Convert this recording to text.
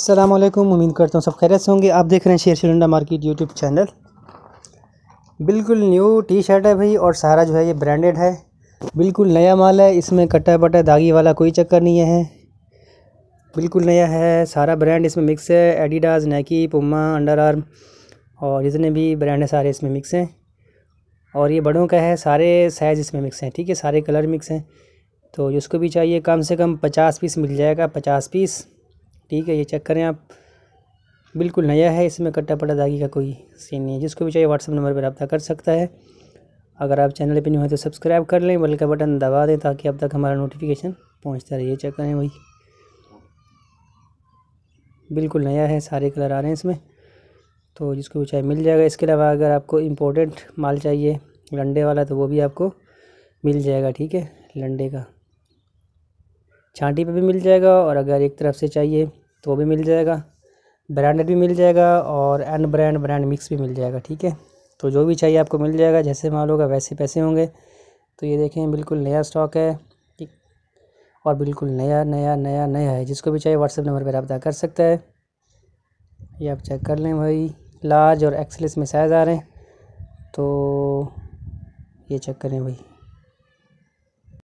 असलम उम्मीद करता हूँ सब खैर से होंगे आप देख रहे हैं शेर शिलंडा मार्केट यूट्यूब चैनल बिल्कुल न्यू टी शर्ट है भाई और सारा जो है ये ब्रांडेड है बिल्कुल नया माल है इसमें कटा बटा दागी वाला कोई चक्कर नहीं है बिल्कुल नया है सारा ब्रांड इसमें मिक्स है एडिडास नैकी पुमा अंडर आर्म और जितने भी ब्रांड हैं सारे इसमें मिक्स हैं और ये बड़ों का है सारे साइज़ इसमें मिक्स हैं ठीक है सारे कलर मिक्स हैं तो जिसको भी चाहिए कम से कम पचास पीस मिल जाएगा पचास पीस ठीक है ये चेक करें आप बिल्कुल नया है इसमें कट्टा पट्टा दागी का कोई सीन नहीं है जिसको भी चाहिए व्हाट्सअप नंबर पर रब्ता कर सकता है अगर आप चैनल पर नहीं हो तो सब्सक्राइब कर लें बल का बटन दबा दें ताकि अब तक हमारा नोटिफिकेशन पहुँचता रहे ये चेक करें वही बिल्कुल नया है सारे कलर आ रहे हैं इसमें तो जिसको भी चाहिए मिल जाएगा इसके अलावा अगर आपको इम्पोर्टेंट माल चाहिए लंडे वाला तो वो भी आपको मिल जाएगा ठीक है लंडे का छाँटी पे भी मिल जाएगा और अगर एक तरफ से चाहिए तो वो भी मिल जाएगा ब्रांडेड भी मिल जाएगा और एंड ब्रांड ब्रांड मिक्स भी मिल जाएगा ठीक है तो जो भी चाहिए आपको मिल जाएगा जैसे माल होगा वैसे पैसे होंगे तो ये देखें बिल्कुल नया स्टॉक है ठीक और बिल्कुल नया नया नया नया है जिसको भी चाहिए व्हाट्सएप नंबर पर रबता कर सकता है ये आप चेक कर लें भाई लार्ज और एक्सलेस में साइज़ आ रहे हैं तो ये चेक करें भाई